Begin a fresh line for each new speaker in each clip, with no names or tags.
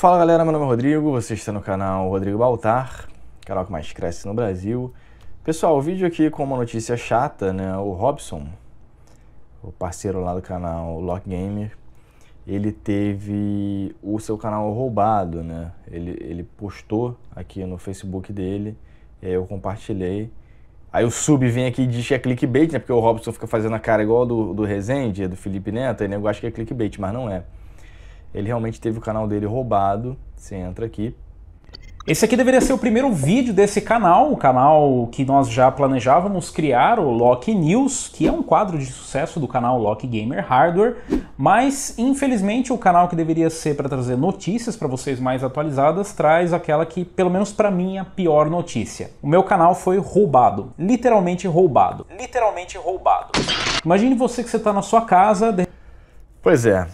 Fala galera, meu nome é Rodrigo, você está no canal Rodrigo Baltar, canal que mais cresce no Brasil. Pessoal, o vídeo aqui com uma notícia chata, né? O Robson, o parceiro lá do canal Lock Gamer, ele teve o seu canal roubado, né? Ele, ele postou aqui no Facebook dele, e aí eu compartilhei. Aí o sub vem aqui e diz que é clickbait, né? Porque o Robson fica fazendo a cara igual do, do Rezende, do Felipe Neto, e o nego acha que é clickbait, mas não é. Ele realmente teve o canal dele roubado. Você entra aqui. Esse aqui deveria ser o primeiro vídeo desse canal, o canal que nós já planejávamos criar, o Lock News, que é um quadro de sucesso do canal Lock Gamer Hardware, mas infelizmente o canal que deveria ser para trazer notícias para vocês mais atualizadas traz aquela que, pelo menos para mim, é a pior notícia. O meu canal foi roubado, literalmente roubado. Literalmente roubado. Imagine você que você está na sua casa. De... Pois é,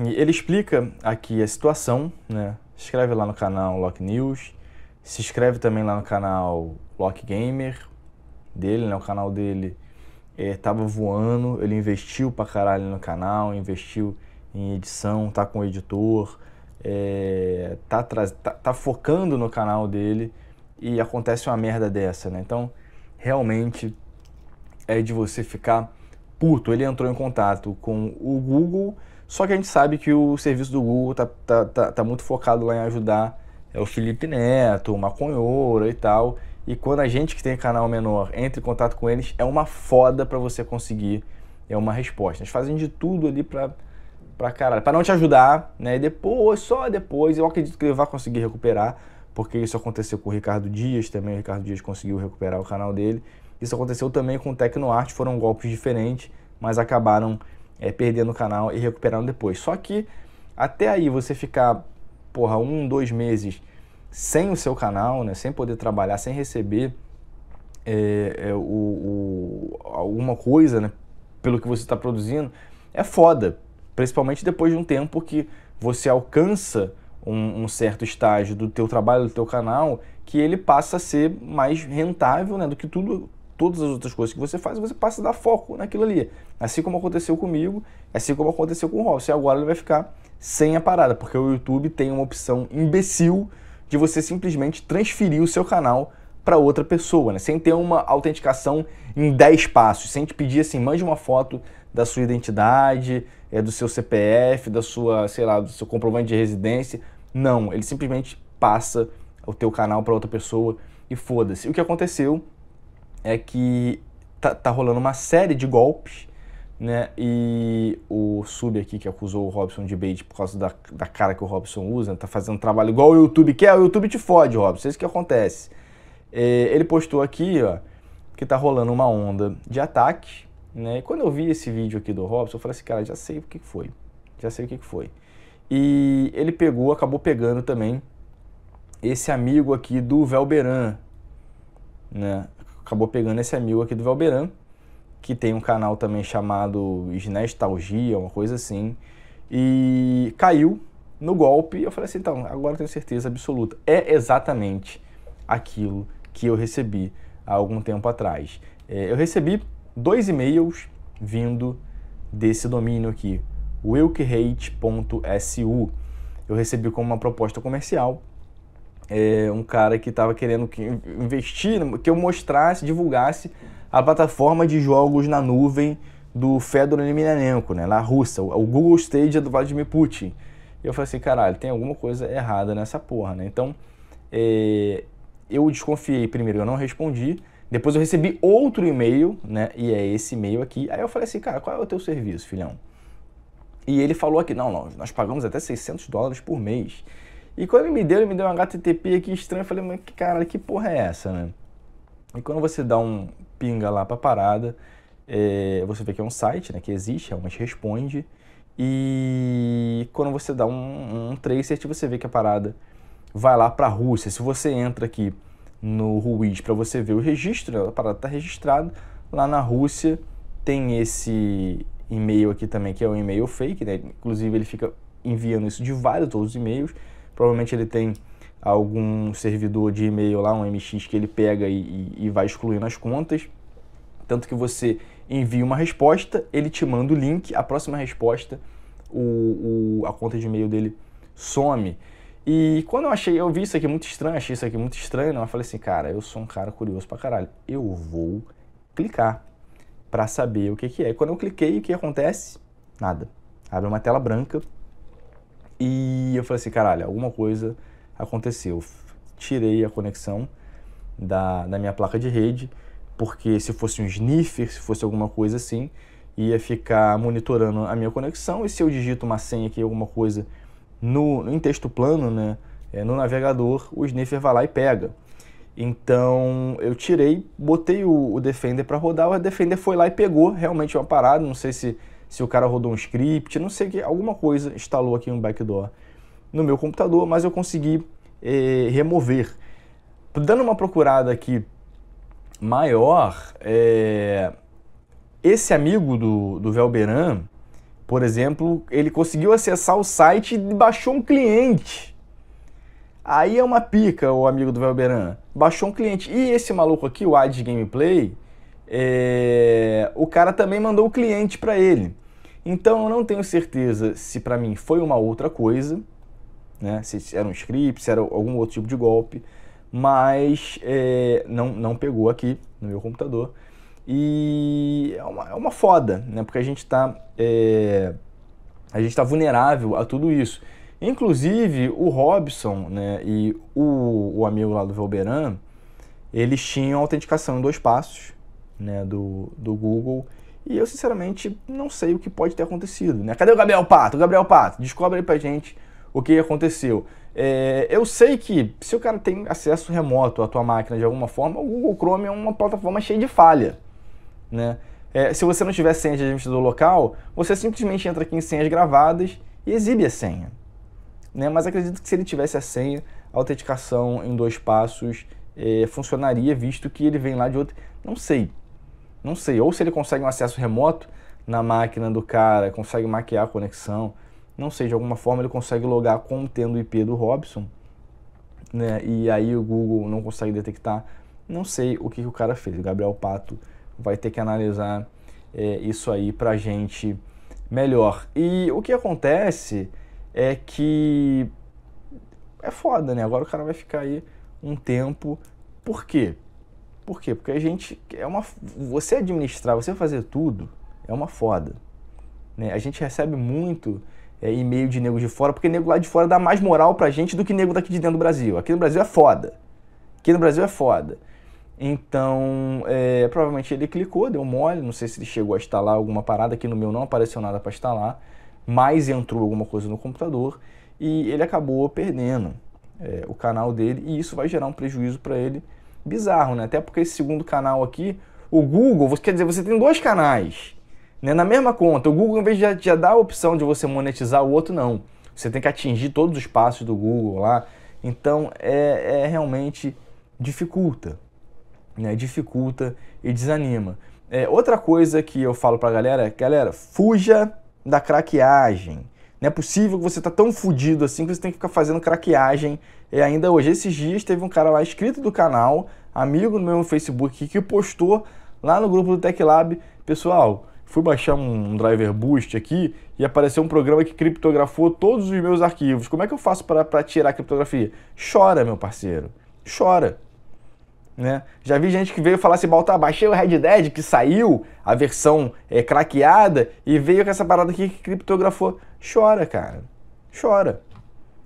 ele explica aqui a situação, né? Se inscreve lá no canal Lock News, se inscreve também lá no canal Lock Gamer dele, né? O canal dele é, tava voando, ele investiu pra caralho no canal, investiu em edição, tá com o editor, é, tá, tá, tá focando no canal dele e acontece uma merda dessa, né? Então, realmente é de você ficar puto. Ele entrou em contato com o Google só que a gente sabe que o serviço do Google tá, tá, tá, tá muito focado lá em ajudar é, o Felipe Neto, o Maconhoura e tal. E quando a gente que tem canal menor entra em contato com eles, é uma foda para você conseguir é uma resposta. Eles fazem de tudo ali pra, pra caralho, pra não te ajudar, né? E depois, só depois, eu acredito que ele vai conseguir recuperar, porque isso aconteceu com o Ricardo Dias também, o Ricardo Dias conseguiu recuperar o canal dele. Isso aconteceu também com o Tecnoarte, foram golpes diferentes, mas acabaram é, perdendo o canal e recuperando depois. Só que até aí você ficar, porra, um, dois meses sem o seu canal, né, sem poder trabalhar, sem receber é, é, o, o, alguma coisa né, pelo que você está produzindo, é foda. Principalmente depois de um tempo que você alcança um, um, certo estágio do teu trabalho, do teu canal, que ele passa a ser mais rentável né, do que tudo todas as outras coisas que você faz, você passa a dar foco naquilo ali. Assim como aconteceu comigo, assim como aconteceu com o Ross. E agora ele vai ficar sem a parada, porque o YouTube tem uma opção imbecil de você simplesmente transferir o seu canal para outra pessoa, né? sem ter uma autenticação em 10 passos, sem te pedir assim, mande uma foto da sua identidade, é, do seu CPF, da sua, sei lá, do seu comprovante de residência. Não, ele simplesmente passa o teu canal para outra pessoa e foda-se. O que aconteceu é que tá, tá rolando uma série de golpes, né? E o Sub aqui que acusou o Robson de bait por causa da, da cara que o Robson usa, tá fazendo trabalho igual o YouTube quer, o YouTube te fode, Robson, é isso que acontece. É, ele postou aqui, ó, que tá rolando uma onda de ataque, né? E quando eu vi esse vídeo aqui do Robson, eu falei assim, cara, já sei o que foi, já sei o que foi. E ele pegou, acabou pegando também esse amigo aqui do Velberan, né? acabou pegando esse amigo aqui do Valberan, que tem um canal também chamado Snestalgia, uma coisa assim, e caiu no golpe. Eu falei assim, então, agora eu tenho certeza absoluta. É exatamente aquilo que eu recebi há algum tempo atrás. É, eu recebi dois e-mails vindo desse domínio aqui, wilkhate.su. Eu recebi como uma proposta comercial é, um cara que estava querendo que investir, que eu mostrasse, divulgasse a plataforma de jogos na nuvem do Fedor Emelianenko, né, lá russa, o Google Stage do Vladimir Putin. E eu falei assim, caralho, tem alguma coisa errada nessa porra, né? Então, é, eu desconfiei primeiro, eu não respondi. Depois eu recebi outro e-mail, né? E é esse e-mail aqui. Aí eu falei assim, cara, qual é o teu serviço, filhão? E ele falou aqui, não, não, nós pagamos até 600 dólares por mês. E quando ele me deu, ele me deu um HTTP aqui estranho. Eu falei, mas que cara, que porra é essa, né? E quando você dá um pinga lá pra parada, é, você vê que é um site, né? Que existe, realmente responde. E quando você dá um, um tracer, você vê que a parada vai lá pra Rússia. Se você entra aqui no Ruiz para você ver o registro, a parada tá registrada. Lá na Rússia tem esse e-mail aqui também, que é um e-mail fake, né? Inclusive ele fica enviando isso de vários outros e-mails. Provavelmente ele tem algum servidor de e-mail lá, um MX, que ele pega e, e, e vai excluindo as contas. Tanto que você envia uma resposta, ele te manda o link, a próxima resposta, o, o, a conta de e-mail dele some. E quando eu achei, eu vi isso aqui muito estranho, achei isso aqui muito estranho, eu falei assim, cara, eu sou um cara curioso pra caralho, eu vou clicar para saber o que, que é. E quando eu cliquei, o que acontece? Nada. Abre uma tela branca, e eu falei assim, caralho, alguma coisa aconteceu. tirei a conexão da, da minha placa de rede, porque se fosse um sniffer, se fosse alguma coisa assim, ia ficar monitorando a minha conexão. E se eu digito uma senha aqui, alguma coisa no, em texto plano, né, é, no navegador, o sniffer vai lá e pega. Então eu tirei, botei o, o Defender para rodar, o Defender foi lá e pegou realmente uma parada. Não sei se se o cara rodou um script, não sei o que, alguma coisa instalou aqui um backdoor no meu computador, mas eu consegui eh, remover. Dando uma procurada aqui maior, eh, esse amigo do, do Velberan, por exemplo, ele conseguiu acessar o site e baixou um cliente. Aí é uma pica o amigo do Velberan. Baixou um cliente. E esse maluco aqui, o Ad Gameplay, é... o cara também mandou o cliente para ele. Então eu não tenho certeza se para mim foi uma outra coisa, né? Se era um script, se era algum outro tipo de golpe, mas é, não, não pegou aqui no meu computador. E é uma, é uma foda, né? Porque a gente está é, a gente tá vulnerável a tudo isso. Inclusive, o Robson né, e o, o amigo lá do Velberan, eles tinham autenticação em dois passos né, do, do Google e eu, sinceramente, não sei o que pode ter acontecido, né? Cadê o Gabriel Pato? Gabriel Pato, descobre aí pra gente o que aconteceu. É, eu sei que se o cara tem acesso remoto à tua máquina de alguma forma, o Google Chrome é uma plataforma cheia de falha, né? É, se você não tiver senha de administrador local, você simplesmente entra aqui em senhas gravadas e exibe a senha. Né? Mas acredito que se ele tivesse a senha, a autenticação em dois passos é, funcionaria, visto que ele vem lá de outro. Não sei. Não sei. Ou se ele consegue um acesso remoto na máquina do cara, consegue maquiar a conexão. Não sei, de alguma forma ele consegue logar contendo o IP do Robson. Né? E aí o Google não consegue detectar. Não sei o que, que o cara fez. O Gabriel Pato vai ter que analisar é, isso aí pra gente melhor. E o que acontece é que é foda, né? Agora o cara vai ficar aí um tempo. Por quê? Por quê? Porque a gente é uma você administrar, você fazer tudo é uma foda. Né? A gente recebe muito é, e-mail de nego de fora, porque nego lá de fora dá mais moral pra gente do que nego daqui de dentro do Brasil. Aqui no Brasil é foda. Aqui no Brasil é foda. Então, é, provavelmente ele clicou, deu mole, não sei se ele chegou a instalar alguma parada, aqui no meu não apareceu nada para instalar, mas entrou alguma coisa no computador e ele acabou perdendo é, o canal dele e isso vai gerar um prejuízo para ele Bizarro, né? Até porque esse segundo canal aqui, o Google, você, quer dizer, você tem dois canais né? na mesma conta. O Google, em vez de já dar a opção de você monetizar, o outro não. Você tem que atingir todos os passos do Google lá. Então, é, é realmente dificulta, né? Dificulta e desanima. É, outra coisa que eu falo pra galera é, galera, fuja da craqueagem. Não é possível que você tá tão fudido assim que você tem que ficar fazendo craqueagem. E ainda hoje, esses dias, teve um cara lá inscrito do canal, amigo meu Facebook, que postou lá no grupo do Tech Lab, pessoal, fui baixar um driver boost aqui e apareceu um programa que criptografou todos os meus arquivos. Como é que eu faço para tirar a criptografia? Chora, meu parceiro. Chora. Né? Já vi gente que veio falar assim, Baltar, baixei o Red Dead, que saiu, a versão é, craqueada, e veio com essa parada aqui que criptografou. Chora, cara. Chora.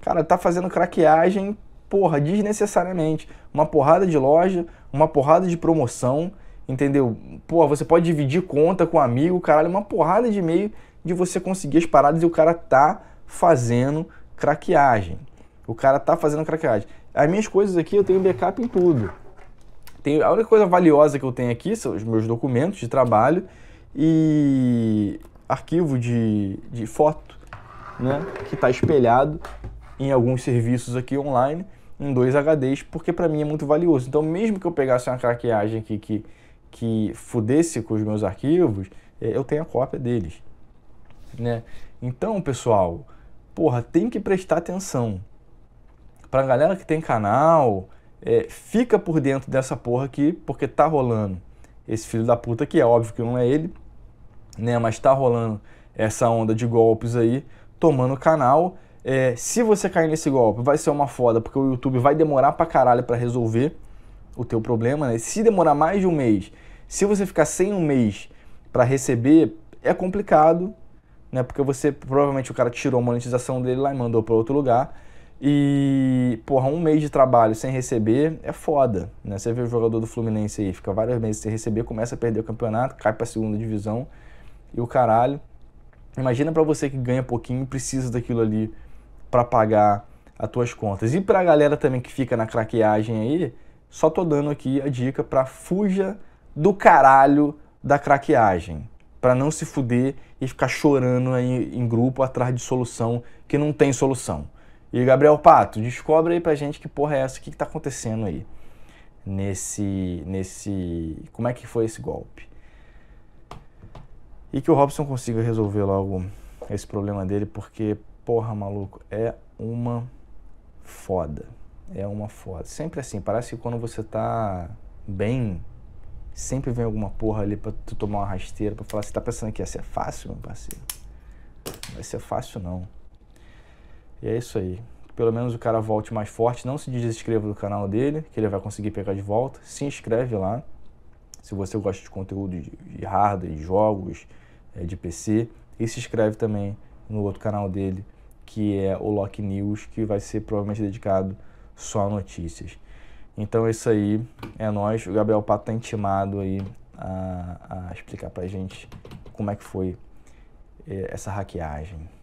Cara, tá fazendo craqueagem, porra, desnecessariamente. Uma porrada de loja, uma porrada de promoção, entendeu? Porra, você pode dividir conta com um amigo, caralho, uma porrada de meio de você conseguir as paradas e o cara tá fazendo craqueagem. O cara tá fazendo craqueagem. As minhas coisas aqui eu tenho backup em tudo. Tem, a única coisa valiosa que eu tenho aqui são os meus documentos de trabalho e arquivo de, de foto, né? Que está espelhado em alguns serviços aqui online, em dois HDs, porque para mim é muito valioso. Então, mesmo que eu pegasse uma craqueagem aqui que, que fudesse com os meus arquivos, é, eu tenho a cópia deles, né? Então, pessoal, porra, tem que prestar atenção. a galera que tem canal, é, fica por dentro dessa porra aqui, porque tá rolando esse filho da puta que é óbvio que não é ele, né? Mas tá rolando essa onda de golpes aí, tomando o canal. É, se você cair nesse golpe, vai ser uma foda, porque o YouTube vai demorar pra caralho pra resolver o teu problema, né? Se demorar mais de um mês, se você ficar sem um mês para receber, é complicado, né? Porque você provavelmente o cara tirou a monetização dele lá e mandou para outro lugar. E, porra, um mês de trabalho sem receber é foda, né? Você vê o jogador do Fluminense aí, fica vários meses sem receber, começa a perder o campeonato, cai pra segunda divisão e o caralho. Imagina para você que ganha pouquinho e precisa daquilo ali para pagar as tuas contas. E pra galera também que fica na craqueagem aí, só tô dando aqui a dica pra fuja do caralho da craqueagem. para não se fuder e ficar chorando aí em grupo atrás de solução que não tem solução. E Gabriel Pato, descobre aí pra gente que porra é essa, o que, que tá acontecendo aí nesse, nesse, como é que foi esse golpe. E que o Robson consiga resolver logo esse problema dele, porque, porra, maluco, é uma foda. É uma foda. Sempre assim, parece que quando você tá bem, sempre vem alguma porra ali pra tu tomar uma rasteira, pra falar, você tá pensando que ia ser fácil, meu parceiro? Não vai ser fácil, não. E é isso aí. Pelo menos o cara volte mais forte. Não se desinscreva do canal dele, que ele vai conseguir pegar de volta. Se inscreve lá. Se você gosta de conteúdo de hardware, de jogos, eh, de PC. E se inscreve também no outro canal dele, que é o Lock News, que vai ser provavelmente dedicado só a notícias. Então é isso aí, é nós. O Gabriel Pato tá intimado aí a, a explicar pra gente como é que foi eh, essa hackeagem.